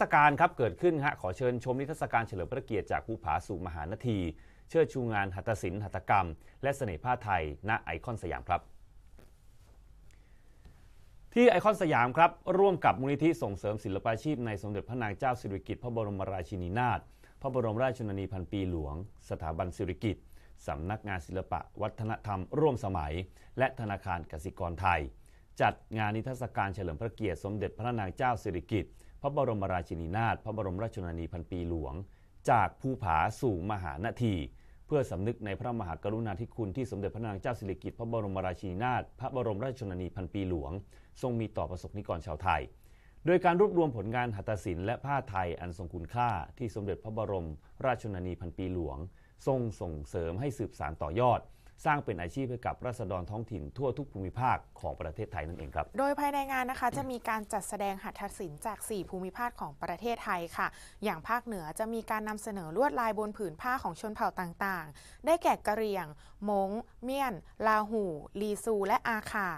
ศกาลครับเกิดขึ้นฮะขอเชิญชมนิทรรศการเฉลิมพระเกียรติจากภูผาสู่มหานที เชิดชูงานหัตถศิลป์หัตถกรรม และเสน่ห์ผ้าไทย ณไอคอนสยามครับ ที่ไอคอนสยามครับร่วมกับมูลนิธิส่งเสริมศิลปาชีพ ในสมเด็จพระนางเจ้าสิริกิติ์พระบรมราชินีนาถพระบรมราชชนนีพันปีหลวง สถาบันสิริกิติ์สำนักงานศิลปะวัฒนธรรม ร่วมสมัย และธนาคารกสิกรไทย จัดงานนิทรรศการเฉลิมพระเกียรติ สมเด็จพระนางเจ้าสิริกิติ์พระบรมราชินีนาถ พระบรมราชชนนีพันปีหลวง จากภูผาสู่มหานาที เพื่อสำนึกในพระมหากรุณาธิคุณที่สมเด็จพระนางเจ้าสิริกิติ์พระบรมราชินีนาถ พระบรมราชชนนีพันปีหลวง ทรงมีต่อประสบนิกรชาวไทย โดยการรวบรวมผลงานหัตถศิลป์และผ้าไทยอันทรงคุณค่าที่สมเด็จพระบรมราชชนนีพันปีหลวง ทรงส่งเสริมให้สืบสานต่อยอดสร้างเป็นอาชีพให้กับราษฎรท้องถิ่นทั่วทุกภูมิภาคของประเทศไทยนั่นเองครับ โดยภายในงานนะคะ จะมีการจัดแสดงหัตถศิลป์จาก 4 ภูมิภาคของประเทศไทยค่ะ อย่างภาคเหนือจะมีการนำเสนอลวดลายบนผืนผ้าของชนเผ่าต่างๆ ได้แก่กะเหรี่ยงมงเมียน ลาหูลีซู และอาคา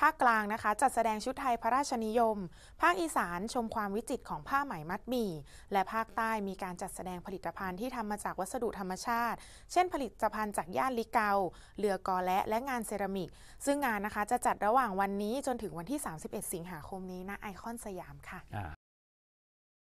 ภาคกลางนะคะจัดแสดงชุดไทยพระราชนิยม ภาคอีสานชมความวิจิตรของผ้าไหมมัดหมี่และภาคใต้มีการจัดแสดงผลิตภัณฑ์ที่ทำมาจากวัสดุธรรมชาติ เช่นผลิตภัณฑ์จากย่านลิเกาเรือกอและและงานเซรามิก ซึ่งงานนะคะจะจัดระหว่างวันนี้จนถึงวันที่ 31 สิงหาคมนี้ณไอคอนสยามค่ะ